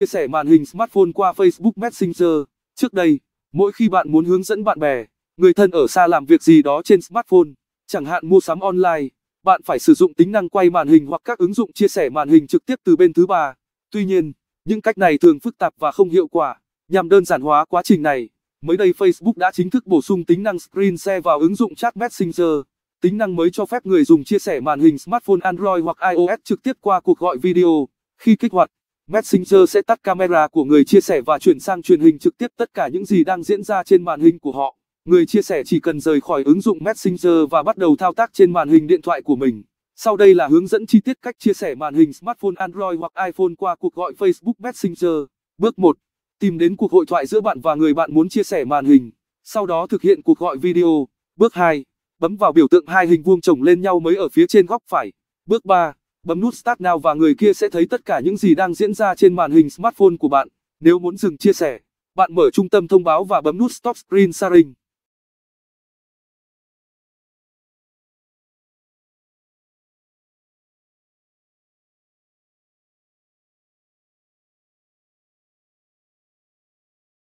chia sẻ màn hình smartphone qua Facebook Messenger. Trước đây, mỗi khi bạn muốn hướng dẫn bạn bè, người thân ở xa làm việc gì đó trên smartphone, chẳng hạn mua sắm online, bạn phải sử dụng tính năng quay màn hình hoặc các ứng dụng chia sẻ màn hình trực tiếp từ bên thứ ba. Tuy nhiên, những cách này thường phức tạp và không hiệu quả. Nhằm đơn giản hóa quá trình này, mới đây Facebook đã chính thức bổ sung tính năng Screen Share vào ứng dụng Chat Messenger. Tính năng mới cho phép người dùng chia sẻ màn hình smartphone Android hoặc iOS trực tiếp qua cuộc gọi video. Khi kích hoạt, Messenger sẽ tắt camera của người chia sẻ và chuyển sang truyền hình trực tiếp tất cả những gì đang diễn ra trên màn hình của họ. Người chia sẻ chỉ cần rời khỏi ứng dụng Messenger và bắt đầu thao tác trên màn hình điện thoại của mình. Sau đây là hướng dẫn chi tiết cách chia sẻ màn hình smartphone Android hoặc iPhone qua cuộc gọi Facebook Messenger. Bước 1. Tìm đến cuộc hội thoại giữa bạn và người bạn muốn chia sẻ màn hình. Sau đó thực hiện cuộc gọi video. Bước 2. Bấm vào biểu tượng hai hình vuông chồng lên nhau mới ở phía trên góc phải. Bước 3. Bấm nút Start Now và người kia sẽ thấy tất cả những gì đang diễn ra trên màn hình smartphone của bạn. Nếu muốn dừng chia sẻ, bạn mở trung tâm thông báo và bấm nút Stop Screen Sharing.